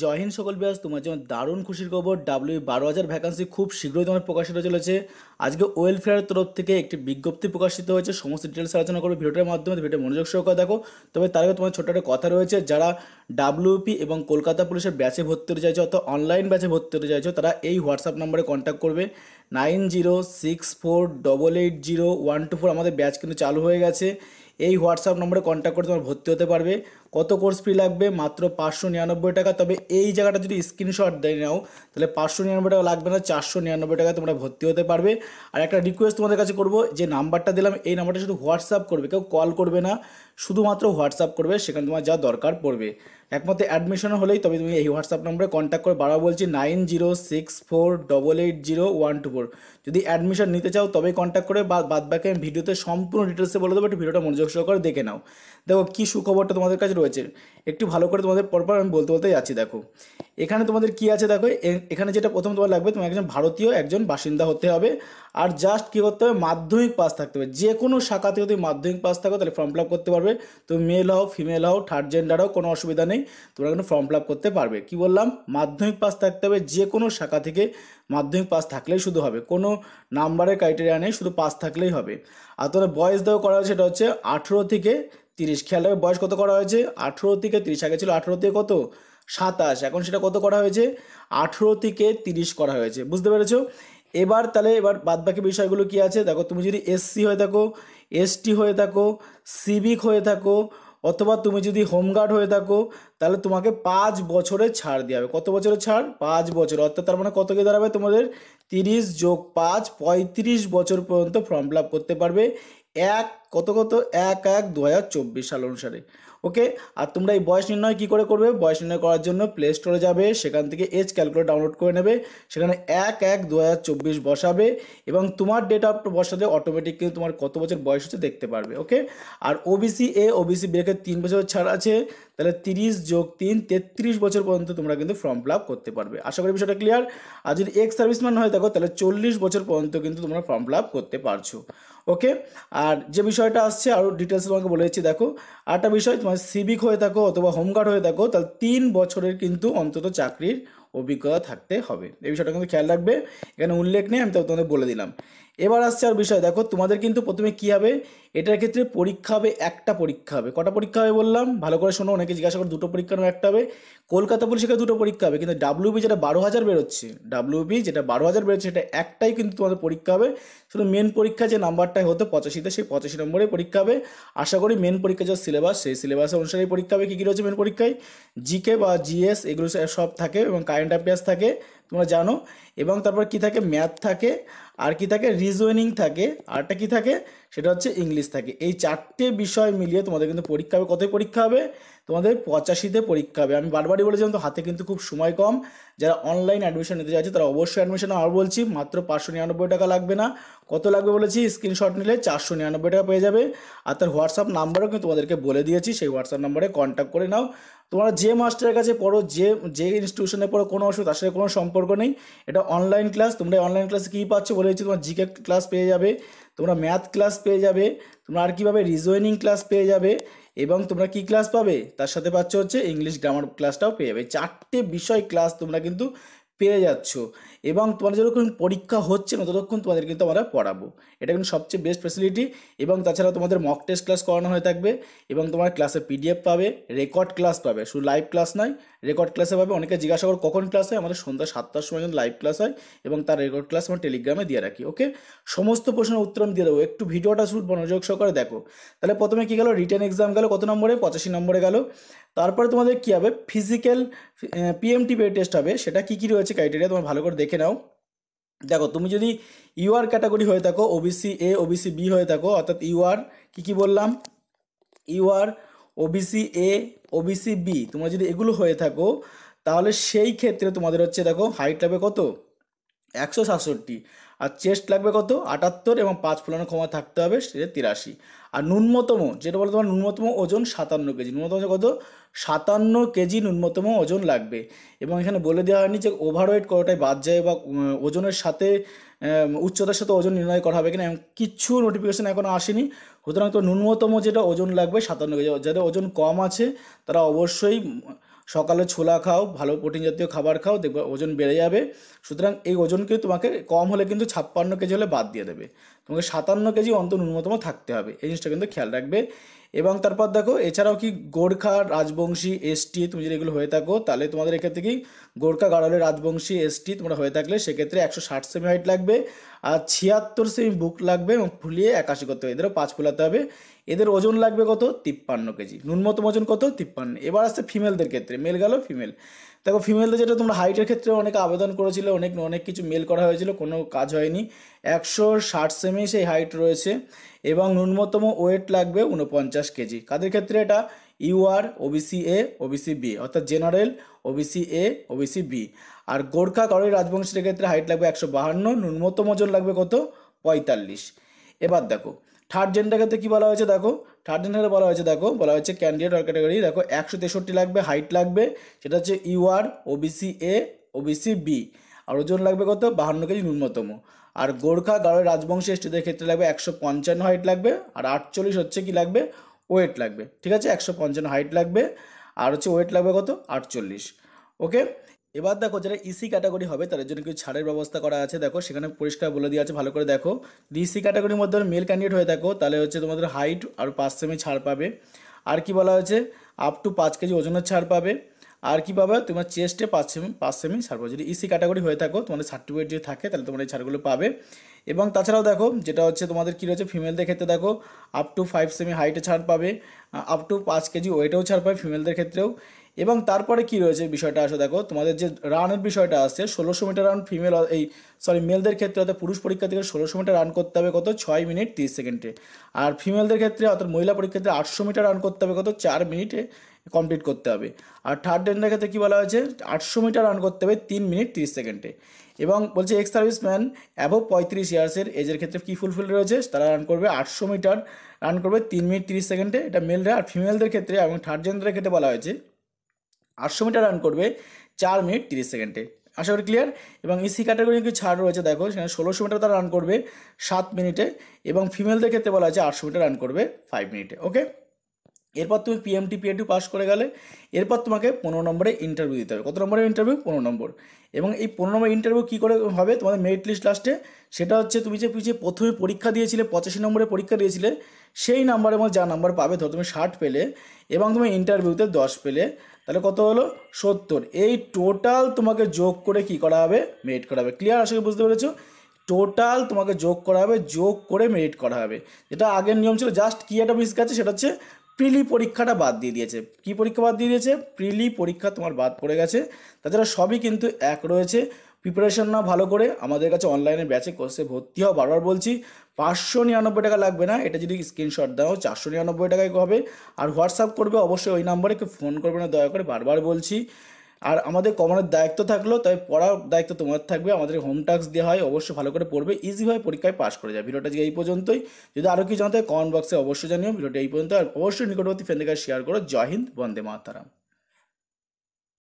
জয় হিন্দ সকল ব্যাস তোমার জন্য দারুণ খুশির খবর ডাব্লিউ বারো হাজার ভ্যাকান্সি খুব শীঘ্রই তোমার প্রকাশিত চলেছে আজকে ওয়েলফেয়ারের তরফ থেকে একটি বিজ্ঞপ্তি প্রকাশিত হয়েছে সমস্ত ডিটেলস আলোচনা করবে ভিডিওটার মাধ্যমে ভিডিও মনোযোগ সহকারে দেখো তবে তার আগে তোমার ছোটো একটা কথা রয়েছে যারা ডাব্লিউপি এবং কলকাতা পুলিশের ব্যাচে ভর্তি হতে চাইছো অর্থাৎ অনলাইন ব্যাচে ভর্তি হতে চাইছো তারা এই হোয়াটসঅ্যাপ নাম্বারে কন্ট্যাক্ট করবে nine zero six four double eight zero one two four আমাদের ব্যাচ কিন্তু চালু হয়ে গেছে এই হোয়াটসঅ্যাপ নম্বরে কন্ট্যাক্ট করে তোমার ভর্তি হতে পারবে কত কোর্স ফি লাগবে মাত্র পাঁচশো নিরানব্বই টাকা তবে এই জায়গাটা যদি স্ক্রিনশট দিয়ে নাও তাহলে পাঁচশো নিরানব্বই টাকা লাগবে না চারশো নিরানব্বই টাকা তোমরা ভর্তি হতে পারবে আর একটা রিকোয়েস্ট তোমাদের কাছে করব যে নাম্বারটা দিলাম এই নাম্বারটা শুধু হোয়াটসঅ্যাপ করবে কেউ কল করবে না শুধুমাত্র হোয়াটসঅ্যাপ করবে সেখানে তোমার যা দরকার পড়বে একমাত্র অ্যাডমিশন হলেই তবে তুমি এই হোয়াটসঅ্যাপ নম্বরে কন্ট্যাক্ট করে বারবার বলছি nine zero six four double eight zero one two four যদি অ্যাডমিশন নিতে চাও তবেই কন্ট্যাক্ট করে বা বাদ বাকি আমি ভিডিওতে সম্পূর্ণ ডিটেলসে বলে দেবো একটু ভিডিওটা মনোযোগ সহকারে দেখে নাও দেখো কী সুখবরটা তোমাদের কাছে হয়েছে একটু ভালো করে তোমাদের পরপর আমি বলতে বলতে যাচ্ছি দেখো এখানে তোমাদের কি আছে দেখো এখানে যেটা প্রথম তোমার লাগবে তোমার একজন ভারতীয় একজন বাসিন্দা হতে হবে আর জাস্ট কী করতে হবে মাধ্যমিক পাস থাকতে হবে যে কোনো শাখাতে যদি মাধ্যমিক পাস থাকো তাহলে ফর্ম ফিল আপ করতে পারবে তুমি মেল হও ফিমেল হও থার্ড জেন্ডার হও কোনো অসুবিধা নেই তোমরা কিন্তু ফর্ম ফিল আপ করতে পারবে কি বললাম মাধ্যমিক পাস থাকতে হবে যে কোনো শাখা থেকে মাধ্যমিক পাস থাকলেই শুধু হবে কোনো নাম্বারের ক্রাইটেরিয়া নেই শুধু পাস থাকলেই হবে আর তোমার বয়স দেওয়া করা সেটা হচ্ছে আঠেরো থেকে তিরিশ খেয়াল রাখবে বয়স কত করা হয়েছে আঠেরো থেকে তিরিশ আগে ছিল আঠেরো থেকে কত সাতাশ এখন সেটা কত করা হয়েছে আঠেরো থেকে তিরিশ করা হয়েছে বুঝতে পেরেছো এবার তাহলে এবার বাদবাকি বিষয়গুলো কি আছে দেখো তুমি যদি এসসি হয়ে থাকো এসটি হয়ে থাকো সিভিক হয়ে থাকো অথবা তুমি যদি হোমগার্ড হয়ে থাকো তাহলে তোমাকে পাঁচ বছরের ছাড় দেওয়া হবে কত বছরের ছাড় পাঁচ বছর অর্থাৎ তার মানে কত কি দাঁড়াবে তোমাদের তিরিশ যোগ পাঁচ পঁয়ত্রিশ বছর পর্যন্ত ফর্ম ফিল করতে পারবে এক কত কত এক এক দু সাল অনুসারে ওকে আর তোমরা এই বয়স নির্ণয় কী করে করবে বয়স নির্ণয় করার জন্য প্লে স্টোরে যাবে সেখান থেকে এজ ক্যালকুলেট ডাউনলোড করে নেবে সেখানে এক এক দু বসাবে এবং তোমার ডেট অফ বসাতে অটোমেটিক কিন্তু তোমার কত বছর বয়স হচ্ছে দেখতে পারবে ওকে আর ওবিসি এ ওবিসি ব্রেকের তিন বছর ছাড় আছে তাহলে তিরিশ যোগ তিন তেত্রিশ বছর পর্যন্ত তোমরা কিন্তু ফর্ম ফিল করতে পারবে আশা করি বিষয়টা ক্লিয়ার আর যদি এক্স সার্ভিসম্যান হয়ে থাকো তাহলে চল্লিশ বছর পর্যন্ত কিন্তু তোমরা ফর্ম ফিল করতে পারছো ওকে আর যে বিষয়টা আসছে আরও ডিটেলস তোমাকে বলে দিচ্ছি দেখো আরেকটা বিষয় তোমার সিভিক হয়ে থাকো অথবা হোমগার্ড হয়ে থাকো তাহলে তিন বছরের কিন্তু অন্তত চাকরির অভিজ্ঞতা থাকতে হবে এই বিষয়টা কিন্তু খেয়াল রাখবে এখানে উল্লেখ নেই আমি তোমাদের বলে দিলাম এবার আসছে আর বিষয় দেখো তোমাদের কিন্তু প্রথমে কী হবে এটার ক্ষেত্রে পরীক্ষা হবে একটা পরীক্ষা হবে কটা পরীক্ষা হবে বললাম ভালো করে শোনো অনেকে জিজ্ঞাসা করে দুটো পরীক্ষা নেবে একটা হবে কলকাতা পুলিশের দুটো পরীক্ষা হবে কিন্তু ডাব্লিউবি যেটা বারো হাজার বেরোচ্ছে ডাব্লিউবি যেটা বারো হাজার বেরোচ্ছে সেটা একটাই কিন্তু তোমাদের পরীক্ষা হবে শুধু মেন পরীক্ষা যে নাম্বারটাই হতো পঁচাশিতে সেই পঁচাশি নম্বরে পরীক্ষা হবে আশা করি মেন পরীক্ষা যে সিলেবাস সেই সিলেবাস অনুসারে পরীক্ষা হবে কী কী রয়েছে মেন পরীক্ষায় জিকে বা জিএস এগুলো সব থাকে এবং কারেন্ট অ্যাফেয়ার্স থাকে তোমরা জানো এবং তারপর কি থাকে ম্যাথ থাকে আর কি থাকে রিজনিং থাকে আরটা কি থাকে সেটা হচ্ছে ইংলিশ থাকে এই চারটে বিষয় মিলিয়ে তোমাদের কিন্তু পরীক্ষা হবে কত পরীক্ষা হবে তোমাদের পঁচাশিতে পরীক্ষা হবে আমি বারবারই বলেছিলাম তো হাতে কিন্তু খুব সময় কম যারা অনলাইন অ্যাডমিশন নিতে চাইছে তারা অবশ্যই অ্যাডমিশন আর বলছি মাত্র পাঁচশো নিরানব্বই টাকা লাগবে না কত লাগবে বলেছি স্ক্রিনশট নিলে চারশো নিরানব্বই টাকা পেয়ে যাবে আর তার হোয়াটসঅ্যাপ নাম্বারও কিন্তু তোমাদেরকে বলে দিয়েছি সেই হোয়াটসঅ্যাপ নাম্বারে কন্ট্যাক্ট করে নাও তোমরা যে মাস্টারের কাছে পড়ো যে যে ইনস্টিটিউশনে পড়ো কোনো অসুবিধা তার সাথে কোনো সম্পর্ক নেই এটা অনলাইন ক্লাস তোমরা অনলাইন ক্লাসে কী পাচ্ছ বলে দিচ্ছি তোমার জিকে ক্লাস পেয়ে যাবে তোমরা ম্যাথ ক্লাস পেয়ে যাবে তোমরা আর কীভাবে রিজনিং ক্লাস পেয়ে যাবে এবং তোমরা কি ক্লাস পাবে তার সাথে পাচ্ছ হচ্ছে ইংলিশ গ্রামার ক্লাসটাও পেয়ে যাবে চারটে বিষয় ক্লাস তোমরা কিন্তু পেয়ে যাচ্ছ এবং তোমার যতক্ষণ পরীক্ষা হচ্ছে না ততক্ষণ তোমাদের কিন্তু আমরা পড়াবো এটা কিন্তু সবচেয়ে বেস্ট ফেসিলিটি এবং তাছাড়া তোমাদের মক টেস্ট ক্লাস করানো হয়ে থাকবে এবং তোমার ক্লাসে পিডিএফ পাবে রেকর্ড ক্লাস পাবে শুধু লাইভ ক্লাস নয় রেকর্ড ক্লাসে পাবে অনেকে জিজ্ঞাসা করো কখন ক্লাস হয় আমাদের সন্ধ্যা সাতটার সময় কিন্তু লাইভ ক্লাস হয় এবং তার রেকর্ড ক্লাস আমরা টেলিগ্রামে দিয়ে রাখি ওকে সমস্ত প্রশ্নের উত্তর আমি দিয়ে দেবো একটু ভিডিওটা শুট মনোযোগ সহকারে দেখো তাহলে প্রথমে কী গেলো রিটার্ন এক্সাম গেলো কত নম্বরে পঁচাশি নম্বরে গেলো তারপরে তোমাদের কী হবে ফিজিক্যাল পিএমটি পে টেস্ট হবে সেটা কী কী রয়েছে ক্রাইটেরিয়া তোমার ভালো করে দেখে নাও দেখো তুমি যদি ইউআর ক্যাটাগরি হয়ে থাকো ওবিসি এ ওবিসি বি হয়ে থাকো অর্থাৎ ইউআর কী কী বললাম UR OBC A OBC B তোমরা যদি এগুলো হয়ে থাকো তাহলে সেই ক্ষেত্রে তোমাদের হচ্ছে দেখো হাইট হবে কত একশো সাতষট্টি আর চেস্ট লাগবে কত আটাত্তর এবং পাঁচ ফুলানো ক্ষমা থাকতে হবে সেটা তিরাশি আর ন্যূনতম যেটা বলো তোমার ন্যূনতম ওজন সাতান্ন কেজি ন্যূনতম কত সাতান্ন কেজি ন্যূনতম ওজন লাগবে এবং এখানে বলে দেওয়া হয়নি যে ওভারওয়েট কতটাই বাদ যায় বা ওজনের সাথে উচ্চতার সাথে ওজন নির্ণয় করা হবে কিনা এবং কিচ্ছু নোটিফিকেশান এখনও আসেনি সুতরাং তো ন্যূনতম যেটা ওজন লাগবে সাতান্ন কেজি যাদের ওজন কম আছে তারা অবশ্যই সকালে ছোলা খাও ভালো প্রোটিন জাতীয় খাবার খাও দেখবে ওজন বেড়ে যাবে সুতরাং এই ওজনকে তোমাকে কম হলে কিন্তু ছাপ্পান্ন কেজি হলে বাদ দিয়ে দেবে তোমাকে সাতান্ন কেজি অন্ত ন্যূনতম থাকতে হবে এই জিনিসটা কিন্তু খেয়াল রাখবে এবং তারপর দেখো এছাড়াও কি গোর্খা রাজবংশী এসটি তুমি যদি এগুলো হয়ে থাকো তাহলে তোমাদের এক্ষেত্রে কি গোর্খা গাড়ালে রাজবংশী এসটি তোমরা হয়ে থাকলে সেক্ষেত্রে একশো ষাট সেমি হাইট লাগবে আর ছিয়াত্তর সেমি বুক লাগবে এবং ফুলিয়ে একাশি করতে হবে এদেরও পাঁচ ফুলাতে হবে এদের ওজন লাগবে কত তিপ্পান্ন কেজি ন্যূনতম ওজন কত তিপ্পান্ন এবার আসছে ফিমেলদের ক্ষেত্রে মেল গেল ফিমেল দেখো ফিমেলদের যেটা তোমরা হাইটের ক্ষেত্রে অনেক আবেদন করেছিল অনেক অনেক কিছু মেল করা হয়েছিল কোনো কাজ হয়নি একশো ষাট সেমি সেই হাইট রয়েছে এবং ন্যূনতম ওয়েট লাগবে উনপঞ্চাশ কেজি কাদের ক্ষেত্রে এটা UR OBC A OBC B অর্থাৎ general OBC A OBC B আর গোর্খা কারোই রাজবংশের ক্ষেত্রে হাইট লাগবে একশো বাহান্ন ন্যূনতম ওজন লাগবে কত পঁয়তাল্লিশ এবার দেখো থার্ড জেন্ডারকে কি বলা হয়েছে দেখো থার্ড জেন্ডারে বলা হয়েছে দেখো বলা হয়েছে ক্যান্ডিডেট অর ক্যাটাগরি দেখো একশো তেষট্টি লাগবে হাইট লাগবে সেটা হচ্ছে UR OBC A OBC B আর ওজন লাগবে কত বাহান্ন কেজি ন্যূনতম আর গোর্খা গাড়ো রাজবংশী এসটিদের ক্ষেত্রে লাগবে একশো পঞ্চান্ন হাইট লাগবে আর আটচল্লিশ হচ্ছে কি লাগবে ওয়েট লাগবে ঠিক আছে একশো পঞ্চান্ন হাইট লাগবে আর হচ্ছে ওয়েট লাগবে কত আটচল্লিশ ওকে এবার দেখো যারা ইসি e ক্যাটাগরি হবে তাদের জন্য কিছু ছাড়ের ব্যবস্থা করা আছে দেখো সেখানে পরিষ্কার বলে দেওয়া আছে ভালো করে দেখো যদি ইসি e ক্যাটাগরির মধ্যে মেল ক্যান্ডিডেট হয়ে থাকো তাহলে হচ্ছে তোমাদের হাইট আর পাঁচ সেমি ছাড় পাবে আর কি বলা হয়েছে আপ টু পাঁচ কেজি ওজনের ছাড় পাবে আর কি পাবে তোমার চেস্টে পাঁচ সেমি পাঁচ সেমি ছাড় পাবে যদি ইসি e ক্যাটাগরি হয়ে থাকো তোমাদের সার্টিফিকেট যদি থাকে তাহলে তোমার এই ছাড়গুলো পাবে এবং তাছাড়াও দেখো যেটা হচ্ছে তোমাদের কী রয়েছে ফিমেলদের ক্ষেত্রে দেখো আপ টু ফাইভ সেমি হাইটে ছাড় পাবে আপ টু পাঁচ কেজি ওয়েটেও ছাড় পাবে ফিমেলদের ক্ষেত্রেও এবং তারপরে কি রয়েছে বিষয়টা আসো দেখো তোমাদের যে রানের বিষয়টা আসছে ষোলোশো মিটার রান ফিমেল এই সরি মেলদের ক্ষেত্রে অর্থাৎ পুরুষ পরীক্ষা থেকে ষোলোশো মিটার রান করতে হবে কত ছয় মিনিট তিরিশ সেকেন্ডে আর ফিমেলদের ক্ষেত্রে অর্থাৎ মহিলা পরীক্ষার ক্ষেত্রে আটশো মিটার রান করতে হবে কত চার মিনিটে কমপ্লিট করতে হবে আর থার্ড ডেন্ডের ক্ষেত্রে কী বলা হয়েছে আটশো মিটার রান করতে হবে তিন মিনিট তিরিশ সেকেন্ডে এবং বলছে এক্স সার্ভিসম্যান অ্যাভো পঁয়ত্রিশ ইয়ার্সের এজের ক্ষেত্রে কী ফুলফিল রয়েছে তারা রান করবে আটশো মিটার রান করবে তিন মিনিট তিরিশ সেকেন্ডে এটা মেলরা আর ফিমেলদের ক্ষেত্রে এবং থার্ড জেন্ডারের ক্ষেত্রে বলা হয়েছে আটশো মিটার রান করবে চার মিনিট তিরিশ সেকেন্ডে আশা করি ক্লিয়ার এবং ইসি ক্যাটাগরি কিছু ছাড় রয়েছে দেখো সেখানে ষোলোশো মিটার তারা রান করবে সাত মিনিটে এবং ফিমেলদের ক্ষেত্রে বলা আছে আটশো মিটার রান করবে ফাইভ মিনিটে ওকে এরপর তুমি পিএমটি পিএটি পাস করে গেলে এরপর তোমাকে পনেরো নম্বরে ইন্টারভিউ দিতে হবে কত নম্বরের ইন্টারভিউ পনেরো নম্বর এবং এই পনেরো নম্বর ইন্টারভিউ কী করে হবে তোমাদের মেরিট লিস্ট লাস্টে সেটা হচ্ছে তুমি যে যে প্রথমে পরীক্ষা দিয়েছিলে পঁচাশি নম্বরে পরীক্ষা দিয়েছিলে সেই নাম্বারের মধ্যে যা নাম্বার পাবে ধরো তুমি ষাট পেলে এবং তুমি ইন্টারভিউতে দশ পেলে তাহলে কত হলো সত্তর এই টোটাল তোমাকে যোগ করে কি করা হবে মেরিট করা হবে ক্লিয়ার আসলে বুঝতে পেরেছো টোটাল তোমাকে যোগ করা হবে যোগ করে মেরিট করা হবে যেটা আগের নিয়ম ছিল জাস্ট কী একটা মিস গেছে সেটা হচ্ছে প্রিলি পরীক্ষাটা বাদ দিয়ে দিয়েছে কি পরীক্ষা বাদ দিয়ে দিয়েছে প্রিলি পরীক্ষা তোমার বাদ পড়ে গেছে তাছাড়া সবই কিন্তু এক রয়েছে প্রিপারেশন না ভালো করে আমাদের কাছে অনলাইনে ব্যাচে কোর্সে ভর্তি হওয়া বারবার বলছি পাঁচশো নিরানব্বই টাকা লাগবে না এটা যদি স্ক্রিনশট দাও চারশো নিরানব্বই টাকায় হবে আর হোয়াটসঅ্যাপ করবে অবশ্যই ওই নাম্বারে কেউ ফোন করবে না দয়া করে বারবার বলছি আর আমাদের কমানোর দায়িত্ব থাকলো তাই পড়ার দায়িত্ব তোমার থাকবে আমাদের হোম টাস্ক দেওয়া হয় অবশ্যই ভালো করে পড়বে ইজিভাবে পরীক্ষায় পাশ করে যায় ভিডিওটা আজকে এই পর্যন্তই যদি আরও কিছু জানতে কমেন্ট বক্সে অবশ্যই জানিও ভিডিওটা এই পর্যন্ত আর অবশ্যই নিকটবর্তী কাছে শেয়ার করো জয় হিন্দ বন্দে মাতারাম